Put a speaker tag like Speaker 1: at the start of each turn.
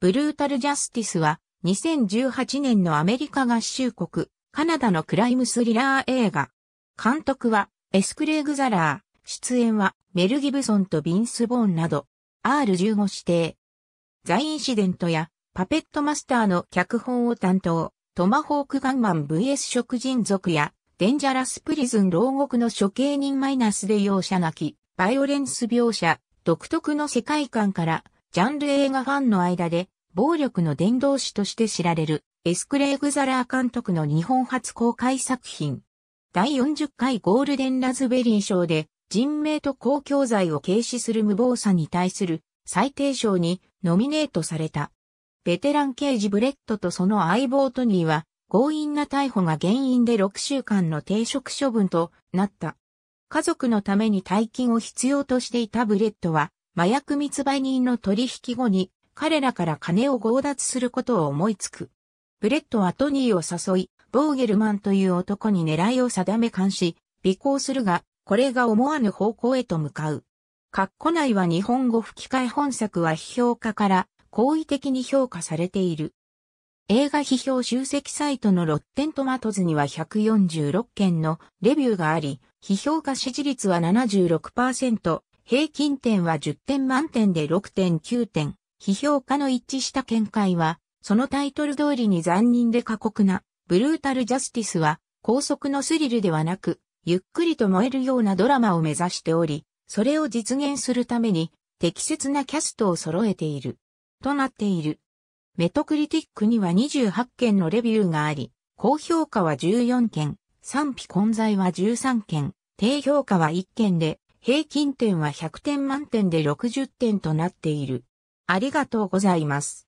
Speaker 1: ブルータルジャスティスは2018年のアメリカ合衆国、カナダのクライムスリラー映画。監督はエスクレイグ・ザラー、出演はメル・ギブソンとビンス・ボーンなど、R15 指定。ザ・インシデントやパペットマスターの脚本を担当、トマホーク・ガンマン VS 食人族や、デンジャラス・プリズン牢獄の処刑人マイナスで容赦なき、バイオレンス描写、独特の世界観から、ジャンル映画ファンの間で暴力の伝道師として知られる、エスクレーグザラー監督の日本初公開作品。第40回ゴールデンラズベリー賞で、人命と公共罪を軽視する無謀さに対する最低賞にノミネートされた。ベテラン刑事ブレットとその相棒トニーは、強引な逮捕が原因で6週間の停職処分となった。家族のために大金を必要としていたブレットは、麻薬密売人の取引後に彼らから金を強奪することを思いつく。ブレットはトニーを誘い、ボーゲルマンという男に狙いを定め監視、尾行するが、これが思わぬ方向へと向かう。括弧内は日本語吹き替え本作は批評家から好意的に評価されている。映画批評集積サイトのロッテントマトズには146件のレビューがあり、批評家支持率は76%、平均点は10点満点で6.9点。批評家の一致した見解は、そのタイトル通りに残忍で過酷な、ブルータルジャスティスは、高速のスリルではなく、ゆっくりと燃えるようなドラマを目指しており、それを実現するために、適切なキャストを揃えている。となっている。メトクリティックには28件のレビューがあり、高評価は14件、賛否混在は13件、低評価は1件で、平均点は100点満点で60点となっている。ありがとうご
Speaker 2: ざいます。